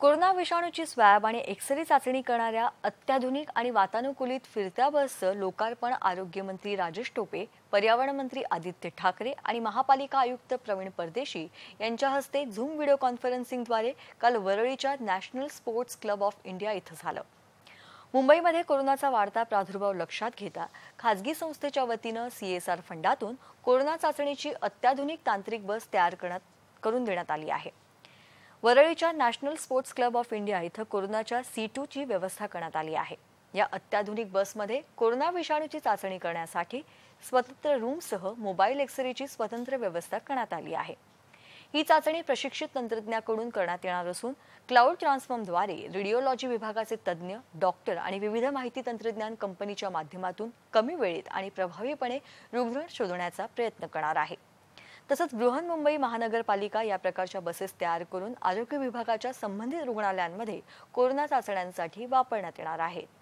corona विषाणूची swab आणि x ray चाचणी करणाऱ्या अत्याधुनिक आणि वातानुकूलित फिरत्या बसचं लोकार्पण आरोग्यमंत्री राजेश टोपे पर्यावरण मंत्री आदित्य ठाकरे आणि महापालिका आयुक्त प्रवीण परदेशी यांच्या हस्ते झूम व्हिडिओ कॉन्फरन्सिंगद्वारे काल वरळीच्या national sports club of India इथं झालं मुंबईमध्ये कोरोनाचा वाढता प्रादुर्भाव लक्षात घेता खाजगी संस्थेच्या वतीनं सीएसआर फंडातून कोरोना चाचणीची अत्याधुनिक तांत्रिक बस तयार करण्यात करून देण्यात आली आहे वरळीच्या national sports club of India इथं कोरोनाच्या सी टूची व्यवस्था करण्यात आली आहे या अत्याधुनिक बसमध्ये कोरोना विषाणूची चाचणी करण्यासाठी स्वतंत्र रूमसह मोबाईल एक्सरेची स्वतंत्र व्यवस्था करण्यात आली आहे ही चाचणी प्रशिक्षित तंत्रज्ञाकडून करण्यात येणार असून क्लाउड ट्रान्सफॉर्मद्वारे रेडिओलॉजी विभागाचे तज्ज्ञ डॉक्टर आणि विविध माहिती तंत्रज्ञान कंपनीच्या माध्यमातून कमी वेळेत आणि प्रभावीपणे रुग्ण शोधण्याचा प्रयत्न करणार आहे तसंच बृहन्मुंबई महानगरपालिका या प्रकारच्या बसेस तयार करून आरोग्य विभागाच्या संबंधित रुग्णालयांमध्ये कोरोना चाचण्यांसाठी वापरण्यात येणार आहेत